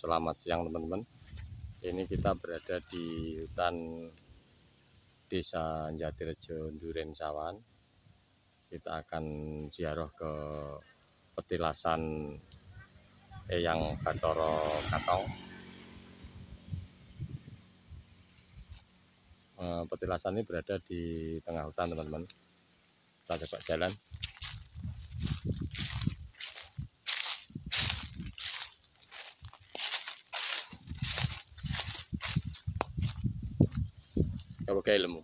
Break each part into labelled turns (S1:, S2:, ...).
S1: selamat siang teman-teman ini kita berada di hutan desa Jatirejo Duren Sawan kita akan ziarah ke petilasan Eyang Katoro Katong eh, petilasan ini berada di tengah hutan teman-teman kita coba jalan pakai ilmu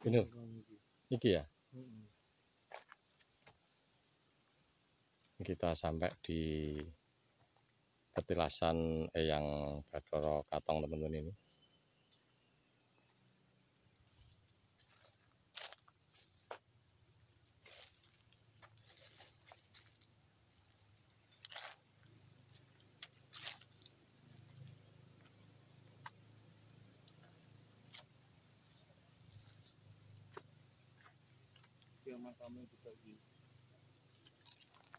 S1: Ini. Gitu. Iki ya. Kita sampai di petilasan Eyang eh, Badoro Katong teman-teman ini. Yamakame juga ini.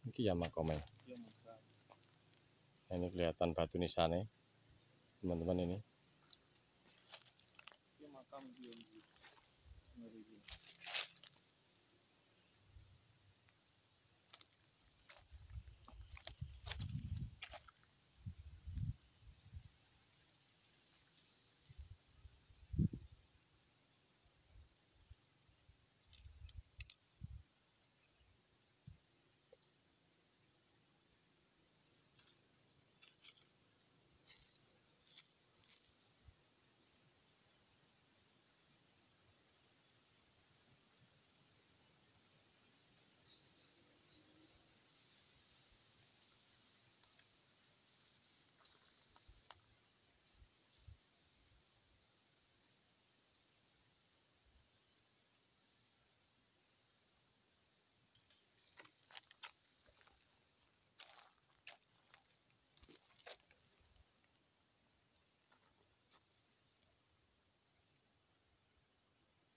S1: Ini Yamakame. Nah, ini kelihatan batu nisannya, teman-teman ini. Yamakame dia.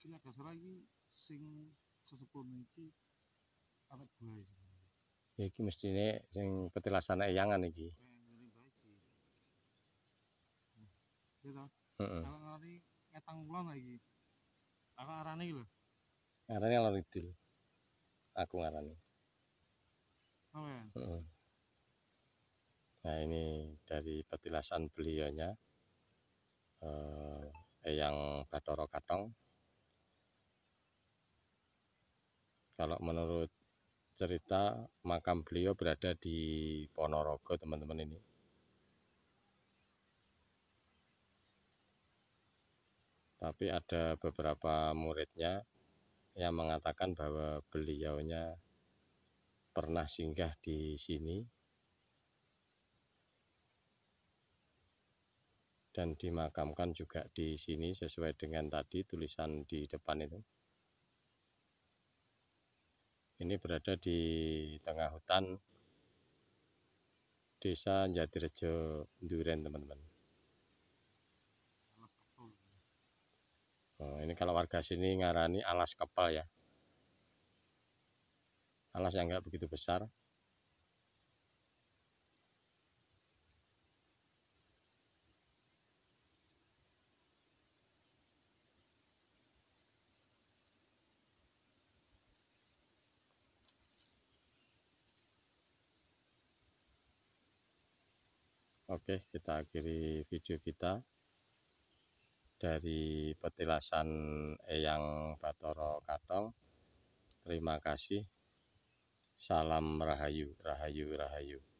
S1: kini agak lagi sing sesepuluh ini awet buah ya iki mestine sing petilasane eyangan iki Heeh. Heeh. Ketang kulon lagi. Aku arani iki arani Arane lor idul. Aku ngarani. Oh ya. Nah, ini dari petilasan beliaunya eh yang Batoro Katong. Kalau menurut cerita makam beliau berada di Ponorogo teman-teman ini. Tapi ada beberapa muridnya yang mengatakan bahwa beliaunya pernah singgah di sini dan dimakamkan juga di sini sesuai dengan tadi tulisan di depan itu. Ini berada di tengah hutan Desa Jatirejo Duren, teman-teman. Oh, ini kalau warga sini ngarani alas kepal ya. Alas yang enggak begitu besar. Oke, kita akhiri video kita dari petilasan Eyang Batoro Katong. Terima kasih. Salam Rahayu, Rahayu, Rahayu.